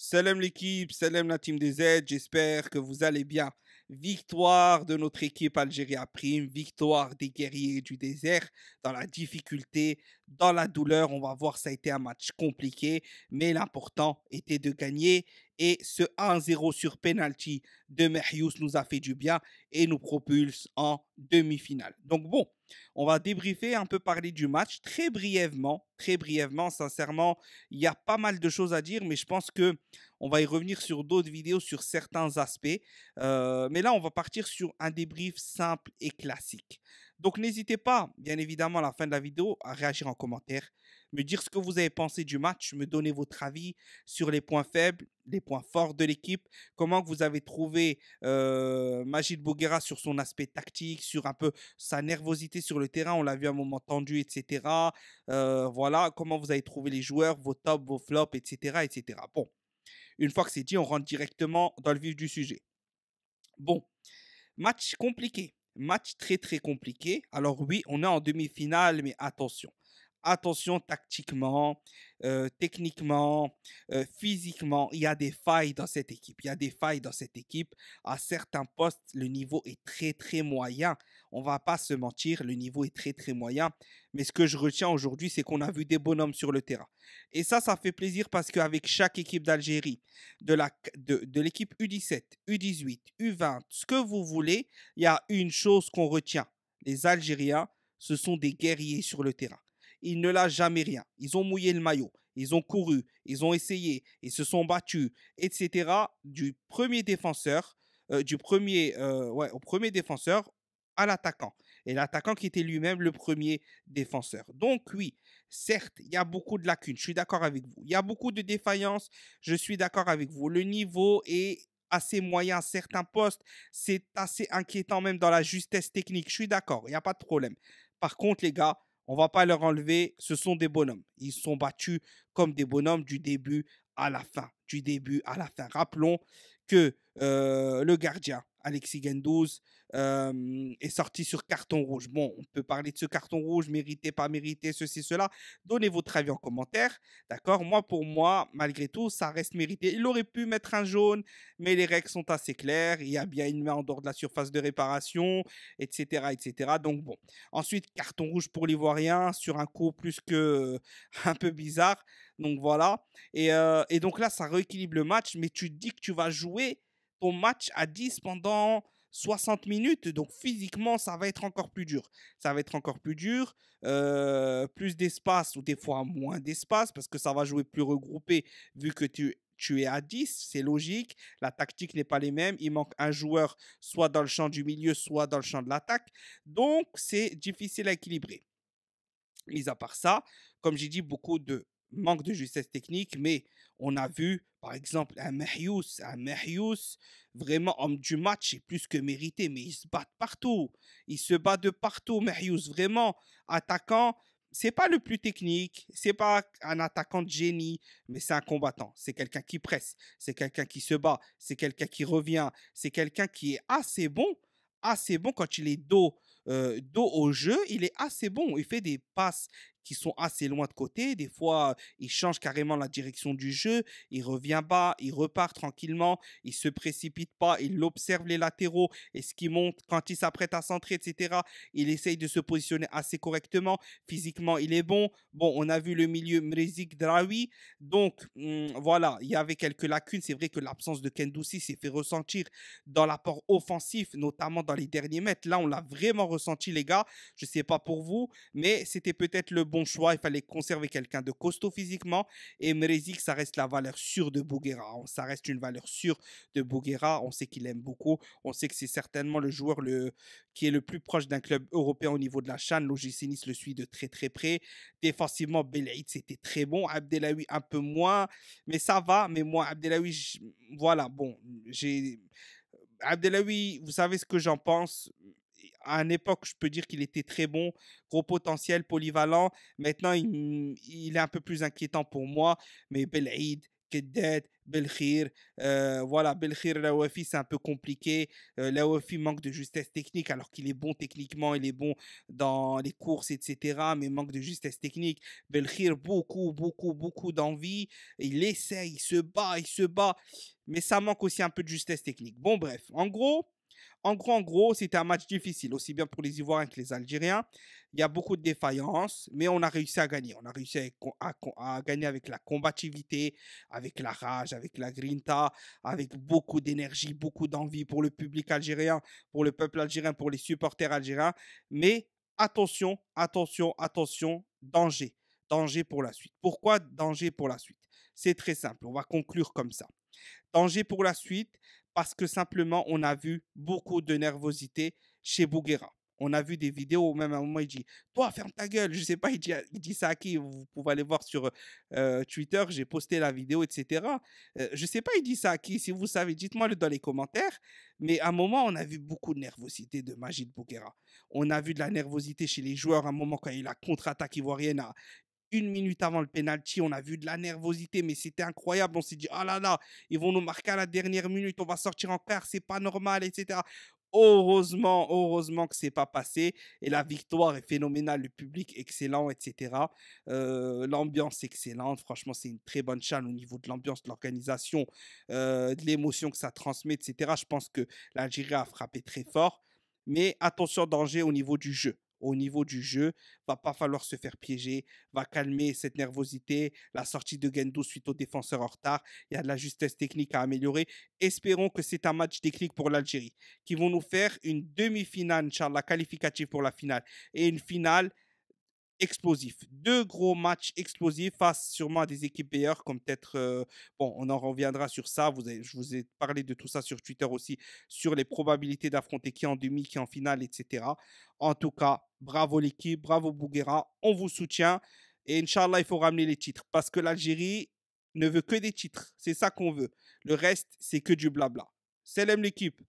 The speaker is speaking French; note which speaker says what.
Speaker 1: Salam l'équipe, salam la team des aides, j'espère que vous allez bien. Victoire de notre équipe Algérie Prime, victoire des guerriers du désert dans la difficulté, dans la douleur. On va voir, ça a été un match compliqué, mais l'important était de gagner. Et ce 1-0 sur penalty de Mehius nous a fait du bien et nous propulse en demi-finale. Donc bon, on va débriefer un peu parler du match très brièvement, très brièvement. Sincèrement, il y a pas mal de choses à dire, mais je pense que on va y revenir sur d'autres vidéos sur certains aspects. Euh, mais là, on va partir sur un débrief simple et classique. Donc n'hésitez pas, bien évidemment, à la fin de la vidéo, à réagir en commentaire, me dire ce que vous avez pensé du match, me donner votre avis sur les points faibles, les points forts de l'équipe, comment vous avez trouvé euh, Magid sur son aspect tactique, sur un peu sa nervosité sur le terrain, on l'a vu à un moment tendu, etc. Euh, voilà, comment vous avez trouvé les joueurs, vos tops, vos flops, etc. etc. Bon, une fois que c'est dit, on rentre directement dans le vif du sujet. Bon, match compliqué Match très très compliqué. Alors oui, on est en demi-finale, mais attention attention tactiquement, techniquement, physiquement, il y a des failles dans cette équipe. Il y a des failles dans cette équipe. À certains postes, le niveau est très très moyen. On va pas se mentir, le niveau est très très moyen. Mais ce que je retiens aujourd'hui, c'est qu'on a vu des bonhommes sur le terrain. Et ça, ça fait plaisir parce qu'avec chaque équipe d'Algérie, de, de, de l'équipe U17, U18, U20, ce que vous voulez, il y a une chose qu'on retient. Les Algériens, ce sont des guerriers sur le terrain il ne l'a jamais rien. Ils ont mouillé le maillot, ils ont couru, ils ont essayé, ils se sont battus, etc. Du premier défenseur, euh, du premier, euh, ouais, au premier défenseur à l'attaquant. Et l'attaquant qui était lui-même le premier défenseur. Donc oui, certes, il y a beaucoup de lacunes, je suis d'accord avec vous. Il y a beaucoup de défaillances, je suis d'accord avec vous. Le niveau est assez moyen à certains postes, c'est assez inquiétant même dans la justesse technique, je suis d'accord, il n'y a pas de problème. Par contre, les gars, on va pas leur enlever, ce sont des bonhommes. Ils sont battus comme des bonhommes du début à la fin. Du début à la fin. Rappelons que euh, le gardien Alexis Gendouz est sorti sur carton rouge. Bon, on peut parler de ce carton rouge, mérité, pas mérité, ceci, cela. Donnez votre avis en commentaire, d'accord Moi, pour moi, malgré tout, ça reste mérité. Il aurait pu mettre un jaune, mais les règles sont assez claires. Il y a bien une main en dehors de la surface de réparation, etc., etc. Donc bon. Ensuite, carton rouge pour l'Ivoirien sur un coup plus que un peu bizarre. Donc voilà. Et, et donc là, ça rééquilibre le match, mais tu dis que tu vas jouer ton match à 10 pendant 60 minutes. Donc physiquement, ça va être encore plus dur. Ça va être encore plus dur. Euh, plus d'espace ou des fois moins d'espace parce que ça va jouer plus regroupé vu que tu, tu es à 10. C'est logique. La tactique n'est pas les mêmes. Il manque un joueur soit dans le champ du milieu, soit dans le champ de l'attaque. Donc c'est difficile à équilibrer. Mis à part ça, comme j'ai dit, beaucoup de manque de justesse technique, mais on a vu, par exemple, un Mehius. Un vraiment homme du match, et plus que mérité, mais il se bat partout. Il se bat de partout, Mehius, vraiment attaquant. C'est pas le plus technique, c'est pas un attaquant de génie, mais c'est un combattant. C'est quelqu'un qui presse, c'est quelqu'un qui se bat, c'est quelqu'un qui revient, c'est quelqu'un qui est assez bon, assez bon quand il est dos, euh, dos au jeu, il est assez bon. Il fait des passes sont assez loin de côté. Des fois, il change carrément la direction du jeu, il revient bas, il repart tranquillement, il se précipite pas, il observe les latéraux et ce qui monte quand il s'apprête à centrer, etc. Il essaye de se positionner assez correctement. Physiquement, il est bon. Bon, on a vu le milieu Mrezik Draoui. Donc, hmm, voilà, il y avait quelques lacunes. C'est vrai que l'absence de Kendousi s'est fait ressentir dans l'apport offensif, notamment dans les derniers mètres. Là, on l'a vraiment ressenti, les gars. Je sais pas pour vous, mais c'était peut-être le bon bon choix. Il fallait conserver quelqu'un de costaud physiquement. Et Mrezik, ça reste la valeur sûre de Bouguera. Ça reste une valeur sûre de Bouguera. On sait qu'il aime beaucoup. On sait que c'est certainement le joueur le... qui est le plus proche d'un club européen au niveau de la chaîne. L'OGC Nice le suit de très très près. Défensivement, Belaïd, c'était très bon. Abdelawi, un peu moins. Mais ça va. Mais moi, Abdelawi, voilà, bon, j'ai. Abdelawi, vous savez ce que j'en pense à une époque, je peux dire qu'il était très bon, gros potentiel, polyvalent. Maintenant, il, est un peu plus inquiétant pour moi. Mais Belaïd, Keddet, Belkhir, euh, voilà, Belkhir, la c'est un peu compliqué. Euh, la manque de justesse technique, alors qu'il est bon techniquement, il est bon dans les courses, etc., mais manque de justesse technique. Belkhir, beaucoup, beaucoup, beaucoup d'envie. Il essaie, il se bat, il se bat, mais ça manque aussi un peu de justesse technique. Bon, bref, en gros, en gros, en gros, c'était un match difficile, aussi bien pour les Ivoiriens que les Algériens. Il y a beaucoup de défaillances, mais on a réussi à gagner. On a réussi à, à gagner avec la combativité, avec la rage, avec la grinta, avec beaucoup d'énergie, beaucoup d'envie pour le public algérien, pour le peuple algérien, pour les supporters algériens. Mais attention, attention, attention, danger. Danger pour la suite. Pourquoi danger pour la suite C'est très simple, on va conclure comme ça. Danger pour la suite parce que simplement, on a vu beaucoup de nervosité chez Bouguera. On a vu des vidéos où même à un moment, il dit Toi, ferme ta gueule. Je sais pas, il dit, ça à qui Vous pouvez aller voir sur euh, Twitter, j'ai posté la vidéo, etc. Je euh, je sais pas, il dit ça à qui Si vous savez, dites-moi le dans les commentaires. Mais à un moment, on a vu beaucoup de nervosité de Magid Bouguera. On a vu de la nervosité chez les joueurs à un moment quand il a contre-attaque ivoirienne à une minute avant le penalty, on a vu de la nervosité, mais c'était incroyable. On s'est dit, oh là là, ils vont nous marquer à la dernière minute, on va sortir en quart, c'est pas normal, etc. Heureusement, heureusement que c'est pas passé. Et la victoire est phénoménale, le public excellent, etc. Euh, l'ambiance excellente, franchement, c'est une très bonne chaîne au niveau de l'ambiance, de l'organisation, euh, de l'émotion que ça transmet, etc. Je pense que l'Algérie a frappé très fort. Mais attention, danger au niveau du jeu au niveau du jeu. Va pas falloir se faire piéger, va calmer cette nervosité. La sortie de Gendou suite au défenseur en retard, il y a de la justesse technique à améliorer. Espérons que c'est un match déclic pour l'Algérie, qui vont nous faire une demi-finale, Inch'Allah, qualificative pour la finale, et une finale explosif. Deux gros matchs explosifs face sûrement à des équipes meilleures comme peut-être, euh, bon, on en reviendra sur ça. Vous je vous ai parlé de tout ça sur Twitter aussi, sur les probabilités d'affronter qui en demi, qui en finale, etc. En tout cas, bravo l'équipe, bravo Bouguera, on vous soutient. Et Inch'Allah, il faut ramener les titres parce que l'Algérie ne veut que des titres. C'est ça qu'on veut. Le reste, c'est que du blabla. Salam l'équipe.